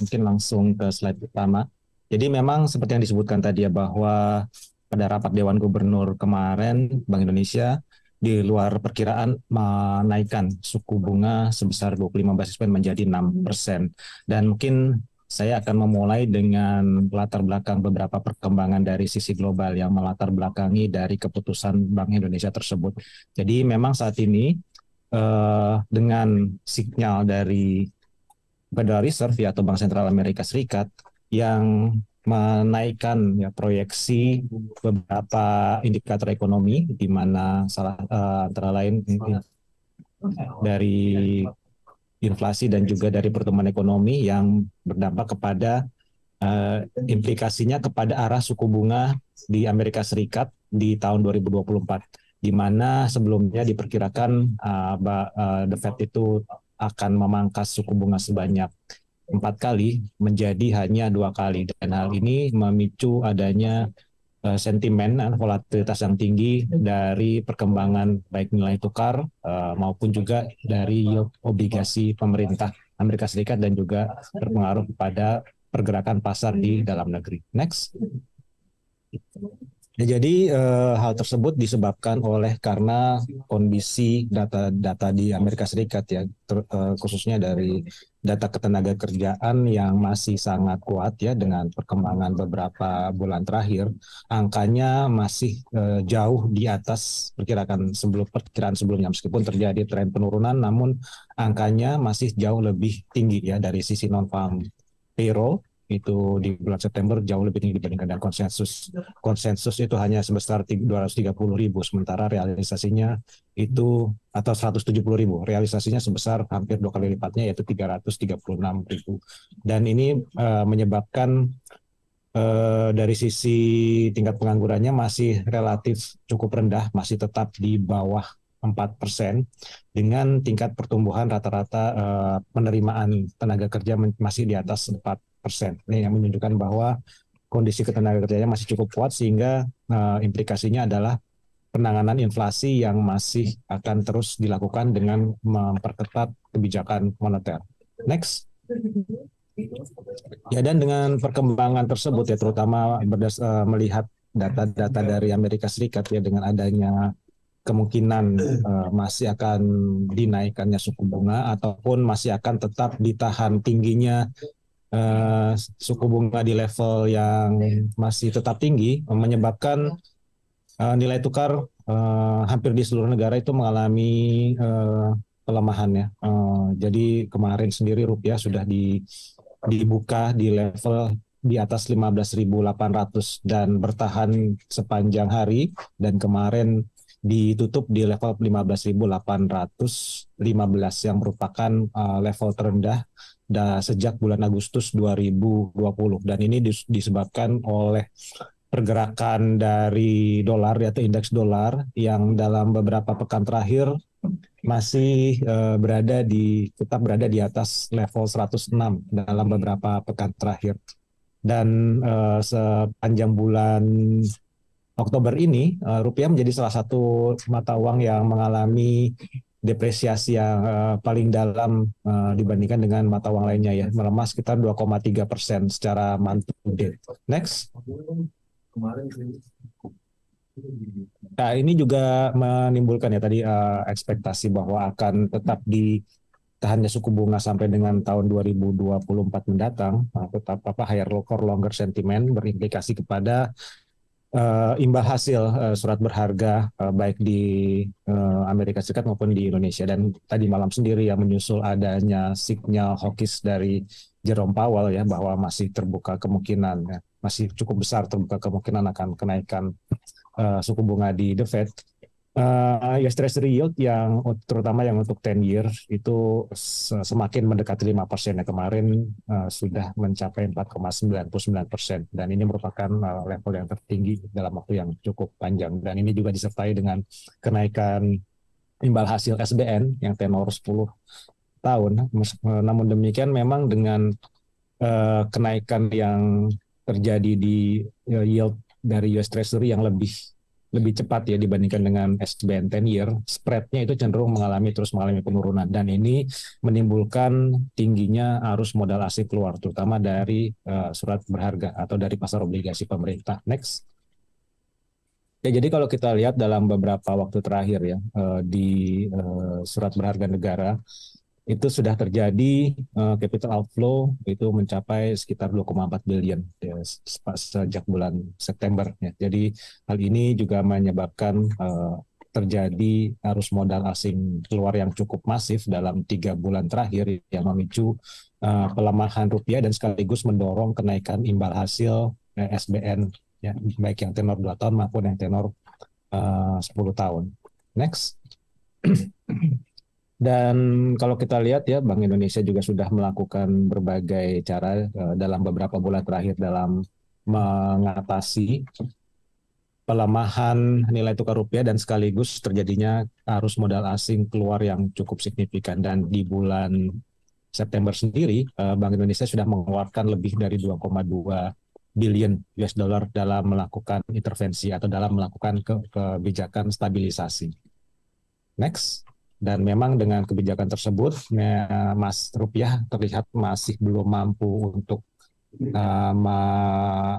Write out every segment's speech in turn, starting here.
mungkin langsung ke slide pertama. Jadi memang seperti yang disebutkan tadi ya bahwa pada rapat Dewan Gubernur kemarin Bank Indonesia di luar perkiraan menaikkan suku bunga sebesar 25 basis point menjadi 6 persen. Dan mungkin saya akan memulai dengan latar belakang beberapa perkembangan dari sisi global yang melatar belakangi dari keputusan Bank Indonesia tersebut. Jadi memang saat ini eh, dengan sinyal dari Federal Reserve ya atau Bank Sentral Amerika Serikat yang menaikkan ya proyeksi beberapa indikator ekonomi di mana salah uh, antara lain dari inflasi dan juga dari pertumbuhan ekonomi yang berdampak kepada uh, implikasinya kepada arah suku bunga di Amerika Serikat di tahun 2024 di mana sebelumnya diperkirakan uh, uh, the Fed itu akan memangkas suku bunga sebanyak empat kali menjadi hanya dua kali dan hal ini memicu adanya uh, sentimen volatilitas yang tinggi dari perkembangan baik nilai tukar uh, maupun juga dari obligasi pemerintah Amerika Serikat dan juga berpengaruh pada pergerakan pasar di dalam negeri. Next. Ya, jadi eh, hal tersebut disebabkan oleh karena kondisi data-data di Amerika Serikat ya, ter, eh, khususnya dari data ketenaga kerjaan yang masih sangat kuat ya dengan perkembangan beberapa bulan terakhir, angkanya masih eh, jauh di atas perkirakan sebelum perkiraan sebelumnya meskipun terjadi tren penurunan, namun angkanya masih jauh lebih tinggi ya dari sisi non farm payroll itu di bulan September jauh lebih tinggi dibandingkan dengan konsensus. Konsensus itu hanya sebesar 230 ribu, sementara realisasinya itu atau 170 ribu. Realisasinya sebesar hampir dua kali lipatnya yaitu 336 ribu. Dan ini uh, menyebabkan uh, dari sisi tingkat penganggurannya masih relatif cukup rendah, masih tetap di bawah 4 persen dengan tingkat pertumbuhan rata-rata uh, penerimaan tenaga kerja masih di atas 4 persen. Ini yang menunjukkan bahwa kondisi ketenaga kerjanya masih cukup kuat sehingga uh, implikasinya adalah penanganan inflasi yang masih akan terus dilakukan dengan memperketat kebijakan moneter. Next. Ya dan dengan perkembangan tersebut ya terutama berdas uh, melihat data-data dari Amerika Serikat ya dengan adanya kemungkinan uh, masih akan dinaikkannya suku bunga ataupun masih akan tetap ditahan tingginya Eh, suku bunga di level yang iya. masih tetap tinggi menyebabkan uh, nilai tukar uh, hampir di seluruh negara itu mengalami uh, pelemahannya. Uh, jadi kemarin sendiri rupiah sudah di, dibuka di level di atas 15.800 dan bertahan sepanjang hari dan kemarin ditutup di level 15.815 yang merupakan uh, level terendah da, sejak bulan Agustus 2020 dan ini disebabkan oleh pergerakan dari dolar yaitu indeks dolar yang dalam beberapa pekan terakhir masih uh, berada di tetap berada di atas level 106 dalam beberapa pekan terakhir dan uh, sepanjang bulan Oktober ini uh, rupiah menjadi salah satu mata uang yang mengalami depresiasi yang uh, paling dalam uh, dibandingkan dengan mata uang lainnya ya melemah sekitar 2,3 persen secara mantul. Next. Nah ini juga menimbulkan ya tadi uh, ekspektasi bahwa akan tetap di tahannya suku bunga sampai dengan tahun 2024 mendatang, nah, tetap apa higher locker longer sentiment berimplikasi kepada uh, imbal hasil uh, surat berharga uh, baik di uh, Amerika Serikat maupun di Indonesia dan tadi malam sendiri yang menyusul adanya sinyal hokis dari Jerome Powell ya bahwa masih terbuka kemungkinan ya, masih cukup besar terbuka kemungkinan akan kenaikan uh, suku bunga di The Fed uh, eh, US ya Treasury yield yang terutama yang untuk 10 year itu semakin mendekati 5 persen. Ya, kemarin uh, sudah mencapai 4,99 persen dan ini merupakan uh, level yang tertinggi dalam waktu yang cukup panjang dan ini juga disertai dengan kenaikan imbal hasil SBN yang tenor 10 tahun. Namun demikian memang dengan uh, kenaikan yang terjadi di yield dari US Treasury yang lebih lebih cepat ya dibandingkan dengan SBN 10 year, spreadnya itu cenderung mengalami terus mengalami penurunan dan ini menimbulkan tingginya arus modal asing keluar terutama dari uh, surat berharga atau dari pasar obligasi pemerintah. Next. Ya, jadi kalau kita lihat dalam beberapa waktu terakhir ya eh, di eh, surat berharga negara itu sudah terjadi uh, capital outflow itu mencapai sekitar 2,4 billion ya, sejak bulan September. Ya. Jadi hal ini juga menyebabkan uh, terjadi arus modal asing keluar yang cukup masif dalam tiga bulan terakhir yang memicu uh, pelemahan rupiah dan sekaligus mendorong kenaikan imbal hasil eh, SBN ya baik yang tenor 2 tahun maupun yang tenor uh, 10 tahun. Next. Dan kalau kita lihat ya Bank Indonesia juga sudah melakukan berbagai cara eh, dalam beberapa bulan terakhir dalam mengatasi pelemahan nilai tukar rupiah dan sekaligus terjadinya arus modal asing keluar yang cukup signifikan dan di bulan September sendiri eh, Bank Indonesia sudah mengeluarkan lebih dari 2,2 billion US dollar dalam melakukan intervensi atau dalam melakukan kebijakan stabilisasi. Next. Dan memang dengan kebijakan tersebut, Mas Rupiah terlihat masih belum mampu untuk uh,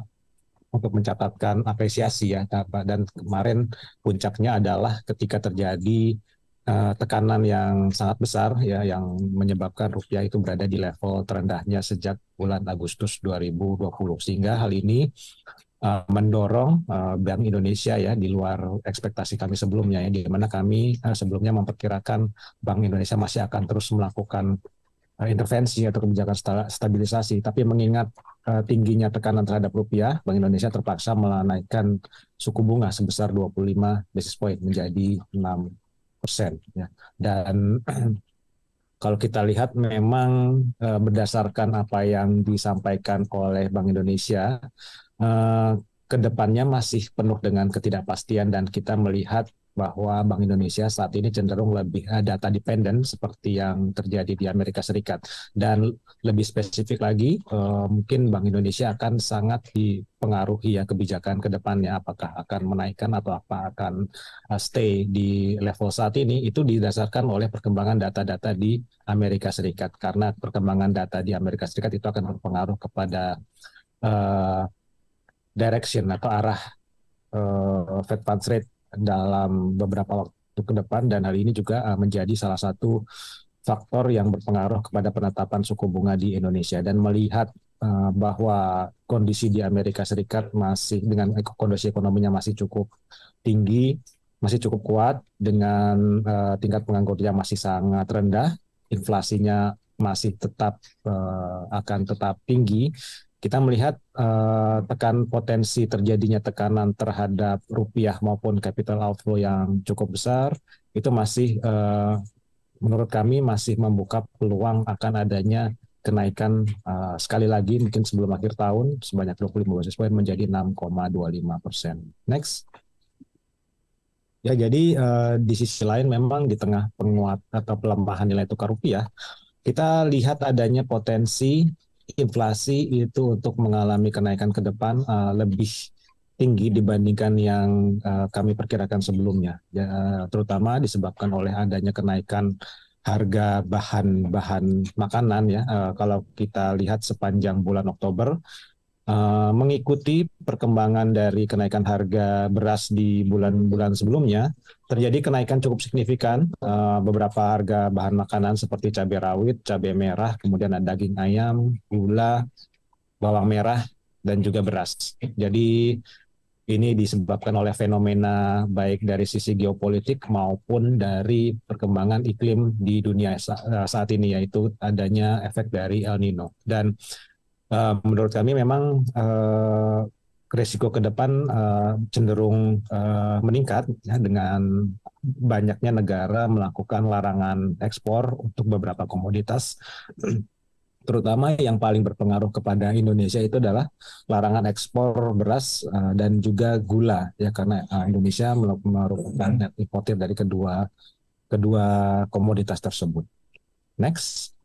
untuk mencatatkan apresiasi ya. Dan kemarin puncaknya adalah ketika terjadi uh, tekanan yang sangat besar ya, yang menyebabkan rupiah itu berada di level terendahnya sejak bulan Agustus 2020. Sehingga hal ini Eh, mendorong eh, Bank Indonesia ya di luar ekspektasi kami sebelumnya ya di mana kami eh, sebelumnya memperkirakan Bank Indonesia masih akan terus melakukan intervensi atau kebijakan stabilisasi tapi mengingat tingginya tekanan terhadap rupiah Bank Indonesia terpaksa menaikkan suku bunga sebesar 25 basis point menjadi 6 persen ya. dan kalau kita lihat memang berdasarkan apa yang disampaikan oleh Bank Indonesia Eh, kedepannya masih penuh dengan ketidakpastian dan kita melihat bahwa Bank Indonesia saat ini cenderung lebih eh, data dependent seperti yang terjadi di Amerika Serikat dan lebih spesifik lagi eh, mungkin Bank Indonesia akan sangat dipengaruhi ya kebijakan ke depannya apakah akan menaikkan atau apa akan stay di level saat ini itu didasarkan oleh perkembangan data-data di Amerika Serikat karena perkembangan data di Amerika Serikat itu akan berpengaruh kepada direction atau arah uh, Fed funds rate dalam beberapa waktu ke depan dan hal ini juga uh, menjadi salah satu faktor yang berpengaruh kepada penetapan suku bunga di Indonesia dan melihat uh, bahwa kondisi di Amerika Serikat masih dengan kondisi ekonominya masih cukup tinggi, masih cukup kuat dengan uh, tingkat pengangguran masih sangat rendah, inflasinya masih tetap uh, akan tetap tinggi kita melihat uh, tekan potensi terjadinya tekanan terhadap rupiah maupun capital outflow yang cukup besar itu masih uh, menurut kami masih membuka peluang akan adanya kenaikan uh, sekali lagi mungkin sebelum akhir tahun sebanyak 25 basis point menjadi 6,25 persen. Next. Ya jadi uh, di sisi lain memang di tengah penguat atau pelemahan nilai tukar rupiah kita lihat adanya potensi inflasi itu untuk mengalami kenaikan ke depan uh, lebih tinggi dibandingkan yang uh, kami perkirakan sebelumnya, ya, eh, terutama disebabkan oleh adanya kenaikan harga bahan-bahan makanan ya. Uh, kalau kita lihat sepanjang bulan Oktober Eh, mengikuti perkembangan dari kenaikan harga beras di bulan-bulan sebelumnya, terjadi kenaikan cukup signifikan eh, beberapa harga bahan makanan seperti cabai rawit, cabai merah, kemudian ada daging ayam, gula, bawang merah, dan juga beras. Jadi ini disebabkan oleh fenomena baik dari sisi geopolitik maupun dari perkembangan iklim di dunia eh, saat ini yaitu adanya efek dari El Nino. Dan Eh, menurut kami memang uh, risiko ke depan uh, cenderung uh, meningkat ya, dengan banyaknya negara melakukan larangan ekspor untuk beberapa komoditas terutama yang paling berpengaruh kepada Indonesia itu adalah larangan ekspor beras dan juga gula ya karena Indonesia merupakan net hmm. importer dari kedua kedua komoditas tersebut. Next.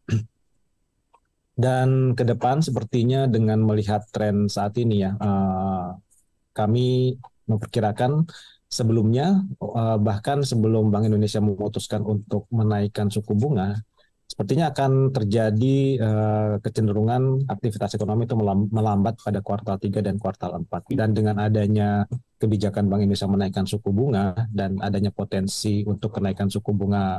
Dan ke depan sepertinya dengan melihat tren saat ini ya, eh, kami memperkirakan sebelumnya eh, bahkan sebelum Bank Indonesia memutuskan untuk menaikkan suku bunga, sepertinya akan terjadi eh, kecenderungan aktivitas ekonomi itu melambat pada kuartal 3 dan kuartal 4. Dan dengan adanya kebijakan Bank Indonesia menaikkan suku bunga dan adanya potensi untuk kenaikan suku bunga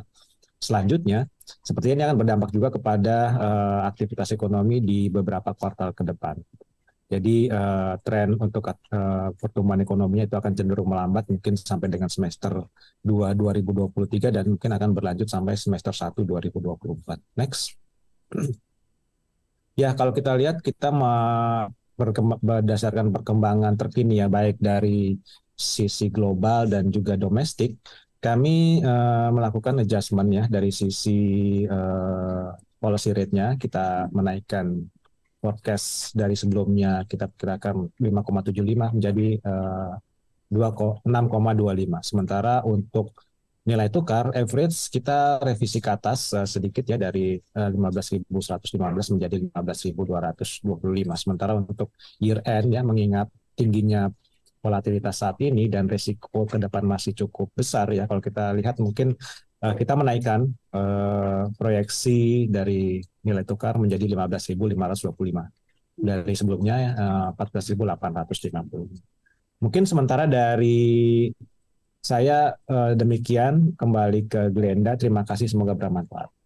selanjutnya, sepertinya ini akan berdampak juga kepada uh, aktivitas ekonomi di beberapa kuartal ke depan. Jadi uh, tren untuk uh, pertumbuhan ekonominya itu akan cenderung melambat mungkin sampai dengan semester 2 2023 dan mungkin akan berlanjut sampai semester 1 2024. Next. ya, kalau kita lihat kita berdasarkan perkembangan terkini ya baik dari sisi global dan juga domestik kami uh, melakukan adjustment ya dari sisi uh, policy rate-nya kita menaikkan forecast dari sebelumnya kita perkirakan 5,75 menjadi uh, eh, 6,25. Sementara untuk nilai tukar average kita revisi ke atas uh, sedikit ya dari uh, 15.115 menjadi 15.225. Sementara untuk year end ya mengingat tingginya volatilitas saat ini dan risiko ke depan masih cukup besar ya kalau kita lihat mungkin uh, kita menaikkan uh, proyeksi dari nilai tukar menjadi 15.525 dari sebelumnya eh, uh, 14.850. Mungkin sementara dari saya uh, demikian kembali ke Glenda terima kasih semoga bermanfaat.